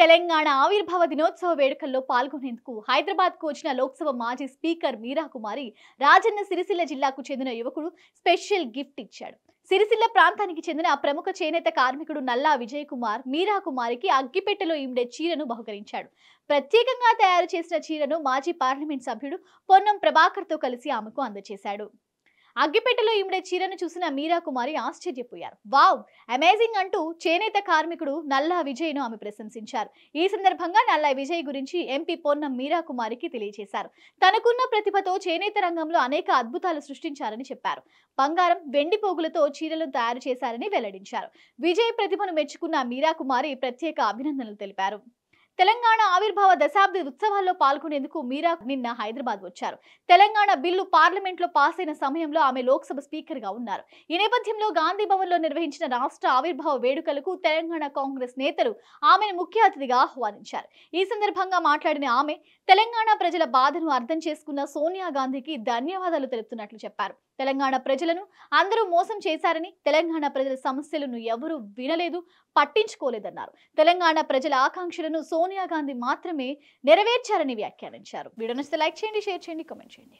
తెలంగాణ ఆవిర్భావ దినోత్సవ వేడుకల్లో పాల్గొనేందుకు హైదరాబాద్ కు వచ్చిన లోక్సభ మాజీ స్పీకర్ మీరా కుమారి రాజన్న సిరిసిల్ల జిల్లాకు చెందిన యువకుడు స్పెషల్ గిఫ్ట్ ఇచ్చాడు సిరిసిల్ల ప్రాంతానికి చెందిన ప్రముఖ చేనేత కార్మికుడు నల్లా విజయ్ కుమార్ మీరా కుమారికి అగ్గిపెట్టెలో ఇమిడే చీరను బహుకరించాడు ప్రత్యేకంగా తయారు చేసిన చీరను మాజీ పార్లమెంట్ సభ్యుడు పొన్నం ప్రభాకర్తో కలిసి ఆమెకు అందజేశాడు అగ్గిపెట్టెలో ఈమెడే చీరను చూసిన మీరా కుమారి ఆశ్చర్యపోయారు వావ్ అమేజింగ్ అంటూ చేనేత కార్మికుడు నల్లా విజయ్ను ఆమె ప్రశంసించారు ఈ సందర్భంగా నల్లా విజయ్ గురించి ఎంపీ పొన్నం మీరా కుమారికి తెలియజేశారు తనకున్న ప్రతిభతో చేనేత రంగంలో అనేక అద్భుతాలు సృష్టించారని చెప్పారు బంగారం వెండి పోగులతో చీరలను తయారు చేశారని వెల్లడించారు విజయ్ ప్రతిభను మెచ్చుకున్న మీరా కుమారి ప్రత్యేక అభినందనలు తెలిపారు తెలంగాణ ఆవిర్భావ దశాబ్ది ఉత్సవాల్లో పాల్గొనేందుకు మీరా నిన్న హైదరాబాద్ వచ్చారు తెలంగాణ బిల్లు పార్లమెంట్ లో పాస్ అయిన సమయంలో ఆమె లోక్సభ స్పీకర్ గా ఉన్నారు ఈ నేపథ్యంలో గాంధీ భవన్ లో నిర్వహించిన రాష్ట్ర ఆవిర్భావ వేడుకలకు తెలంగాణ కాంగ్రెస్ నేతలు ఆమెను ముఖ్య అతిథిగా ఆహ్వానించారు ఈ సందర్భంగా మాట్లాడిన ఆమె తెలంగాణ ప్రజల బాధను అర్థం చేసుకున్న సోనియా గాంధీకి ధన్యవాదాలు తెలుపుతున్నట్లు చెప్పారు తెలంగాణ ప్రజలను అందరూ మోసం చేశారని తెలంగాణ ప్రజల సమస్యలను ఎవరూ వినలేదు పట్టించుకోలేదన్నారు తెలంగాణ ప్రజల ఆకాంక్షలను సోనియా సోనియా గాంధీ మాత్రమే నెరవేర్చారని వ్యాఖ్యానించారు వీడియో నచ్చితే లైక్ చేయండి షేర్ చేయండి కామెంట్ చేయండి